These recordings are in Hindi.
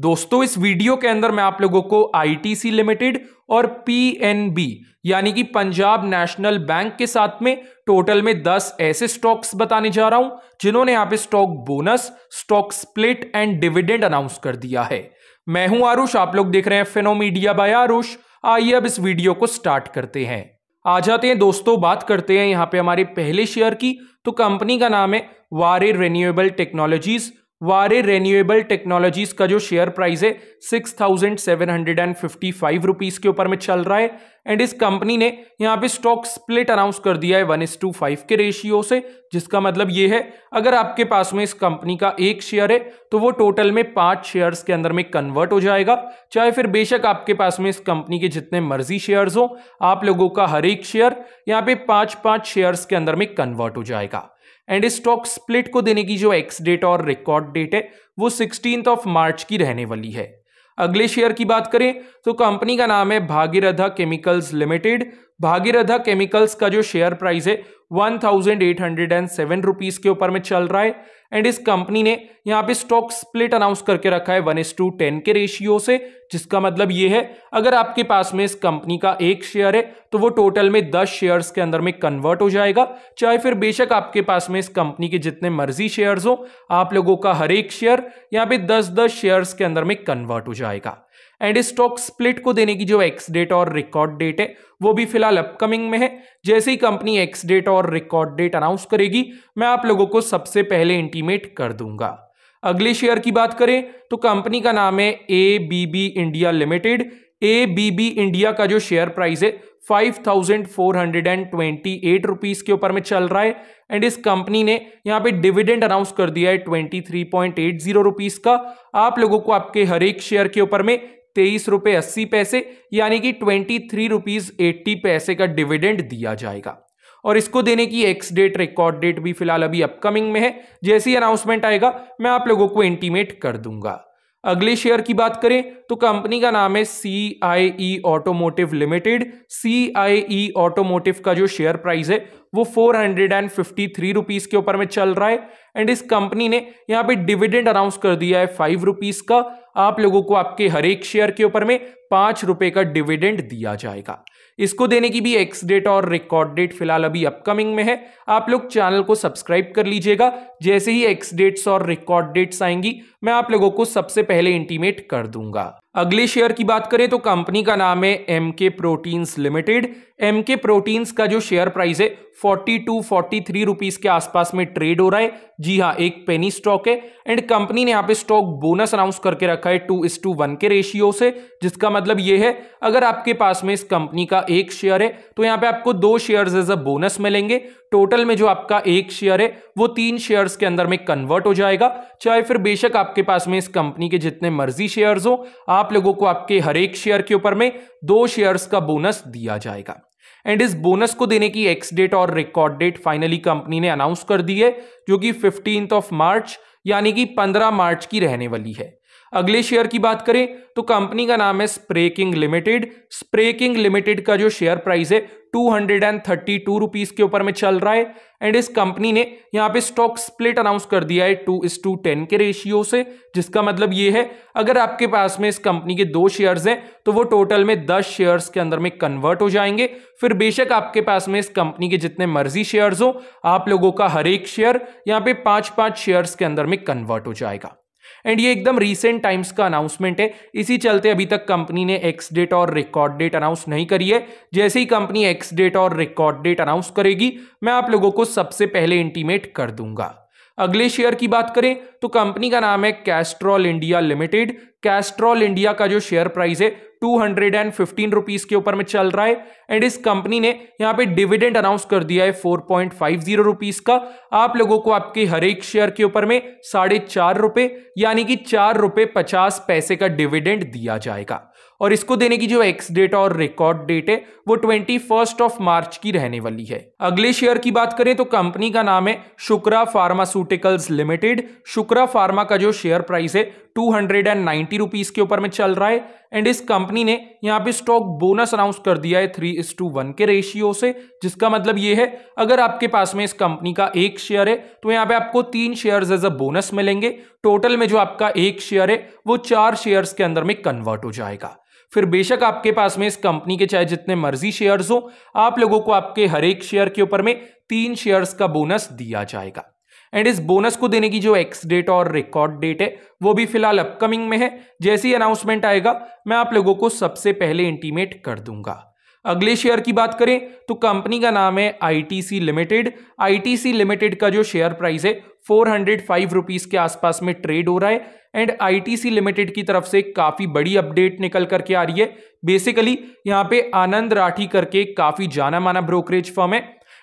दोस्तों इस वीडियो के अंदर मैं आप लोगों को आईटीसी लिमिटेड और पीएनबी यानी कि पंजाब नेशनल बैंक के साथ में टोटल में 10 ऐसे स्टॉक्स बताने जा रहा हूं जिन्होंने यहां पे stock bonus stock split and dividend announce कर दिया है मैं हूं आरुष आप लोग देख रहे हैं फिनोमीडिया बाय आरुष आइए अब इस वीडियो को स्टार्ट करते हैं आ जाते हैं दोस्तों बात करते हैं यहाँ पे हमारे पहले शेयर की तो कंपनी का नाम है Waaree Renewable Technologies Waaree Renewable Technologies का जो शेयर प्राइस है six thousand seven hundred and fifty five rupees के ऊपर में चल रहा है एंड इस कंपनी ने यहाँ पे स्टॉक स्प्लिट अनाउंस कर दिया है वन इस टू फाइव के रेशियो से जिसका मतलब ये है अगर आपके पास में इस कंपनी का एक शेयर है तो वो टोटल में पांच शेयर्स के अंदर में कन्वर्ट हो जाएगा चाहे फिर बेशक आपके पास में इस कंपनी के जितने मर्जी शेयर्स हो आप लोगों का हर एक शेयर यहाँ पे पांच पांच शेयर्स के अंदर में कन्वर्ट हो जाएगा एंड स्टॉक स्प्लिट को देने की जो एक्स डेट और रिकॉर्ड डेट है वो सिक्सटीन ऑफ मार्च की रहने वाली है अगले शेयर की बात करें तो कंपनी का नाम है Bhagiradha Chemicals Limited Bhagiradha Chemicals का जो शेयर प्राइस है 1,807 rupees eight hundred and seven rupees के ऊपर में चल रहा है एंड इस कंपनी ने यहाँ पे स्टॉक स्प्लिट अनाउंस करके रखा है वन एस टू टेन के रेशियो से जिसका मतलब ये है अगर आपके पास में इस कंपनी का एक शेयर है तो वो टोटल में दस शेयर्स के अंदर में कन्वर्ट हो जाएगा चाहे फिर बेशक आपके पास में इस कंपनी के जितने मर्जी शेयर्स हो आप लोगों का हर एक शेयर यहाँ पे दस दस शेयर्स के अंदर में कन्वर्ट हो जाएगा एंड स्टॉक स्प्लिट को देने की जो एक्स डेट और रिकॉर्ड डेट है वो भी फिलहाल अपकमिंग में है जैसे ही कंपनी एक्स डेट और रिकॉर्ड डेट अनाउंस करेगी मैं आप लोगों को सबसे पहले इंटीमेट कर दूंगा अगले शेयर की बात करें तो कंपनी का नाम है A B B India Limited A B B India का जो शेयर प्राइस है five thousand four hundred and twenty eight rupees के ऊपर में चल रहा है एंड इस कंपनी ने यहाँ पे डिविडेंड अनाउंस कर दिया है twenty three point eight zero rupees का आप लोगों को आपके हर एक शेयर के ऊपर में तेईस रुपए अस्सी पैसे यानी कि ट्वेंटी थ्री रुपीज एट्टी पैसे का डिविडेंड दिया जाएगा और इसको देने की एक्स डेट रिकॉर्ड डेट भी फिलहाल अभी अपकमिंग में है जैसे ही अनाउंसमेंट आएगा मैं आप लोगों को इंटीमेट कर दूंगा अगले शेयर की बात करें तो कंपनी का नाम है C I E Automotive Limited C I E Automotive का जो शेयर प्राइस है वो four hundred and fifty three rupees के ऊपर में चल रहा है एंड इस कंपनी ने यहाँ पे डिविडेंड अनाउंस कर दिया है फाइव रुपीज का आप लोगों को आपके हर एक शेयर के ऊपर में पांच रुपए का डिविडेंड दिया जाएगा इसको देने की भी एक्स डेट और रिकॉर्ड डेट फिलहाल अभी अपकमिंग में है आप लोग चैनल को सब्सक्राइब कर लीजिएगा जैसे ही एक्स डेट्स और रिकॉर्ड डेट्स आएंगी मैं आप लोगों को सबसे पहले इंटीमेट कर दूंगा अगले शेयर की बात करें तो कंपनी का नाम है M K Proteins Limited M K Proteins का जो शेयर प्राइस है forty two forty three rupees के आसपास में ट्रेड हो रहा है जी हाँ एक पेनी स्टॉक है एंड कंपनी ने यहाँ पे स्टॉक बोनस अनाउंस करके रखा है टू इस टू वन के रेशियो से जिसका मतलब ये है अगर आपके पास में इस कंपनी का एक शेयर है तो यहाँ पे आपको दो शेयर एज अ बोनस मिलेंगे टोटल में जो आपका एक शेयर है वो तीन शेयर्स के अंदर में कन्वर्ट हो जाएगा चाहे फिर बेशक आपके पास में इस कंपनी के जितने मर्जी शेयर हो आप आप लोगों को आपके हर एक शेयर के ऊपर में दो शेयर्स का बोनस दिया जाएगा एंड इस बोनस को देने की एक्स डेट और रिकॉर्ड डेट फाइनली कंपनी ने अनाउंस कर दी है जो कि फिफ्टींथ ऑफ मार्च यानी कि पंद्रह मार्च की रहने वाली है अगले शेयर की बात करें तो कंपनी का नाम है स्प्रेकिंग लिमिटेड स्प्रेकिंग लिमिटेड का जो शेयर प्राइस है two hundred and thirty two rupees के ऊपर में चल रहा है एंड इस कंपनी ने यहाँ पे स्टॉक स्प्लिट अनाउंस कर दिया है टू इस टू टेन के रेशियो से जिसका मतलब ये है अगर आपके पास में इस कंपनी के दो शेयर्स हैं तो वो टोटल में दस शेयर्स के अंदर में कन्वर्ट हो जाएंगे फिर बेशक आपके पास में इस कंपनी के जितने मर्जी शेयर्स हो आप लोगों का हर एक शेयर यहाँ पे पांच पांच शेयर्स के अंदर में कन्वर्ट हो जाएगा एंड ये एकदम रिसेंट टाइम्स का अनाउंसमेंट है इसी चलते अभी तक कंपनी ने एक्स डेट और रिकॉर्ड डेट अनाउंस नहीं करी है जैसे ही कंपनी एक्स डेट और रिकॉर्ड डेट अनाउंस करेगी मैं आप लोगों को सबसे पहले इंटीमेट कर दूंगा अगले शेयर की बात करें तो कंपनी का नाम है Castrol India Limited Castrol India का जो शेयर प्राइस है two hundred and fifteen rupees के ऊपर में चल रहा है एंड इस कंपनी ने यहाँ पे डिविडेंड अनाउंस कर दिया है four point five zero rupees का आप लोगों को आपके हर एक शेयर के ऊपर में साढ़े चार रुपए यानी कि चार रुपए पचास पैसे का डिविडेंड दिया जाएगा और इसको देने की जो एक्स डेट और रिकॉर्ड डेट है वो ट्वेंटी फर्स्ट ऑफ मार्च की रहने वाली है अगले शेयर की बात करें तो कंपनी का नाम है Shukra Pharmaceuticals Limited Shukra Pharma का जो शेयर प्राइस है two hundred and ninety rupees के ऊपर में चल रहा है एंड इस कंपनी ने यहाँ पे स्टॉक बोनस अनाउंस कर दिया है थ्री इस टू वन के रेशियो से जिसका मतलब ये है अगर आपके पास में इस कंपनी का एक शेयर है तो यहाँ पे आपको तीन शेयर्स एज अ बोनस मिलेंगे टोटल में जो आपका एक शेयर है वो चार शेयर्स के अंदर में कन्वर्ट हो जाएगा फिर बेशक आपके पास में इस कंपनी के चाहे जितने मर्जी शेयर्स हो आप लोगों को आपके हर एक शेयर के ऊपर में तीन शेयर्स का बोनस दिया जाएगा एंड इस बोनस को देने की जो एक्स डेट और रिकॉर्ड डेट है वो भी फिलहाल अपकमिंग में है जैसे ही अनाउंसमेंट आएगा मैं आप लोगों को सबसे पहले इंटीमेट कर दूंगा अगले शेयर की बात करें तो कंपनी का नाम है आईटीसी लिमिटेड आईटीसी लिमिटेड का जो शेयर प्राइस है फोर हंड्रेड फाइव रुपीज़ के आसपास में ट्रेड हो रहा है एंड आईटीसी लिमिटेड की तरफ से काफ़ी बड़ी अपडेट निकल करके आ रही है बेसिकली यहाँ पे आनंद राठी करके काफ़ी जाना माना ब्रोकरेज फर्म है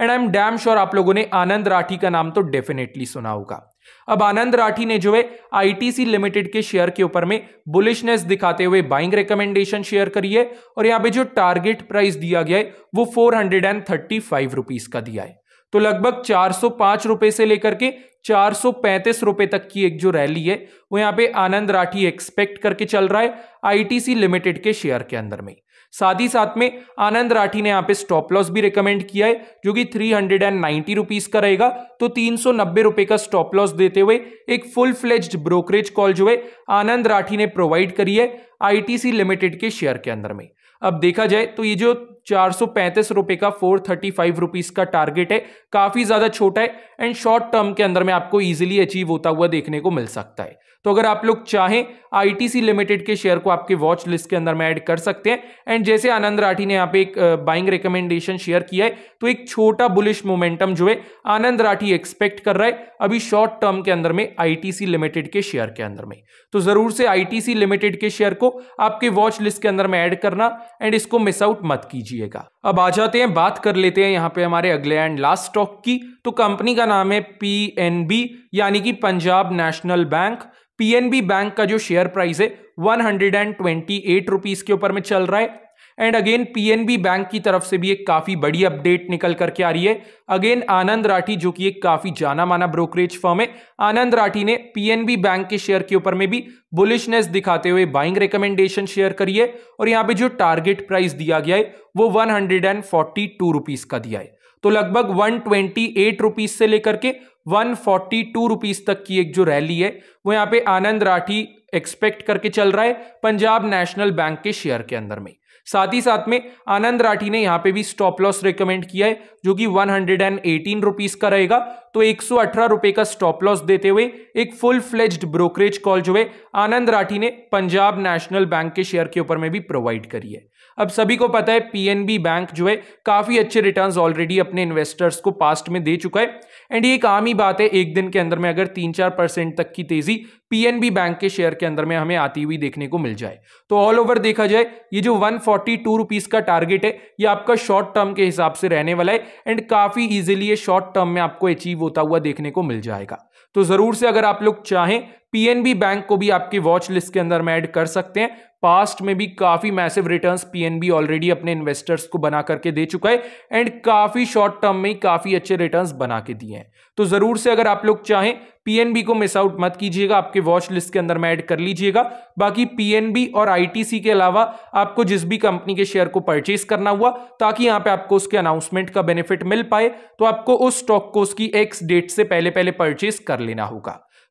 and I am damn sure आप लोगों ने आनंद राठी का नाम तो डेफिनेटली सुना होगा अब आनंद राठी ने जो है आईटीसी लिमिटेड के शेयर के ऊपर में बुलिशनेस दिखाते हुए बाइंग रिकमेंडेशन शेयर करी है और यहां पे जो टारगेट प्राइस दिया गया है वो four hundred and thirty five rupees का दिया है तो लगभग चार सौ पांच रुपए से लेकर के चार सौ पैंतीस रुपए तक की एक जो रैली है वो यहां पे आनंद राठी एक्सपेक्ट करके चल रहा है आईटीसी लिमिटेड के शेयर के अंदर में साथ ही साथ में आनंद राठी ने यहाँ पे स्टॉप लॉस भी रिकमेंड किया है जो कि three hundred and ninety rupees का रहेगा तो तीन सौ नब्बे रुपए का स्टॉप लॉस देते हुए एक फुल फ्लेज्ड ब्रोकरेज कॉल जो है आनंद राठी ने प्रोवाइड करी है आईटीसी लिमिटेड के शेयर के अंदर में अब देखा जाए तो ये जो चार सौ पैंतीस रुपए का फोर थर्टी फाइव रुपीज का टारगेट है काफी ज्यादा छोटा है एंड शॉर्ट टर्म के अंदर में आपको इजिली अचीव होता हुआ देखने को मिल सकता है तो अगर आप लोग चाहें आईटीसी लिमिटेड के शेयर को आपके वॉच लिस्ट के अंदर में ऐड कर सकते हैं एंड जैसे आनंद राठी ने यहाँ पे एक बाइंग रिकमेंडेशन शेयर किया है तो एक छोटा बुलिश मोमेंटम जो है आनंद राठी एक्सपेक्ट कर रहा है अभी शॉर्ट टर्म के अंदर में आईटीसी लिमिटेड के शेयर के अंदर में तो जरूर से आईटीसी लिमिटेड के शेयर को आपके वॉच लिस्ट के अंदर में ऐड करना एंड इसको मिस आउट मत कीजिएगा अब आ जाते हैं बात कर लेते हैं यहाँ पे हमारे अगले एंड लास्ट स्टॉक की तो कंपनी का नाम है पी यानी कि Punjab national bank PNB bank का जो शेयर प्राइस है one hundred and twenty eight rupees के ऊपर में चल रहा है एंड अगेन पीएनबी बैंक की तरफ से भी एक काफी बड़ी अपडेट निकल करके आ रही है अगेन आनंद राठी जो कि एक काफी जाना माना ब्रोकरेज फर्म है आनंद राठी ने पीएनबी बैंक के शेयर के ऊपर में भी बुलिशनेस दिखाते हुए बाइंग रिकमेंडेशन शेयर करी है और यहां पे जो टारगेट प्राइस दिया गया है वो one hundred and forty two rupees का दिया है तो लगभग वन ट्वेंटी एट रुपीज से लेकर के वन फोर्टी टू रुपीज तक की एक जो रैली है वो यहाँ पे आनंद राठी एक्सपेक्ट करके चल रहा है पंजाब नेशनल बैंक के शेयर के अंदर में साथ ही साथ में आनंद राठी ने यहां पे भी स्टॉप लॉस रिकमेंड किया है जो कि one hundred and eighteen rupees का रहेगा तो एक रुपए का स्टॉप लॉस देते हुए एक फुल फ्लेज्ड ब्रोकरेज कॉल जो है आनंद राठी ने पंजाब नेशनल बैंक के शेयर के ऊपर में भी प्रोवाइड करी है अब सभी को पता है पीएनबी बैंक जो है काफी अच्छे रिटर्न्स ऑलरेडी अपने इन्वेस्टर्स को पास्ट में दे चुका है एंड ये एक आम ही बात है एक दिन के अंदर में अगर तीन चार परसेंट तक की तेजी पीएनबी बैंक के शेयर के अंदर में हमें आती हुई देखने को मिल जाए तो ऑल ओवर देखा जाए ये जो वन फोर्टी टू का टारगेट है ये आपका शॉर्ट टर्म के हिसाब से रहने वाला है एंड काफी इजिली ये शॉर्ट टर्म में आपको अचीव होता हुआ देखने को मिल जाएगा तो ज़रूर से अगर आप लोग चाहें पीएनबी बैंक को भी आपकी वॉच लिस्ट के अंदर में ऐड कर सकते हैं पास्ट में भी काफी मैसिव रिटर्न्स पीएनबी ऑलरेडी अपने इन्वेस्टर्स को बना करके दे चुका है एंड काफी शॉर्ट टर्म में काफी अच्छे रिटर्न्स बना के दिए हैं तो जरूर से अगर आप लोग चाहें पीएनबी को मिस आउट मत कीजिएगा आपके वॉच लिस्ट के अंदर में ऐड कर लीजिएगा बाकी पीएनबी और आईटीसी के अलावा आपको जिस भी कंपनी के शेयर को परचेज करना हुआ ताकि यहां पे आपको उसके अनाउंसमेंट का बेनिफिट मिल पाए तो आपको उस स्टॉक को उसकी एक्स डेट से पहले पहले परचेज कर लेना होगा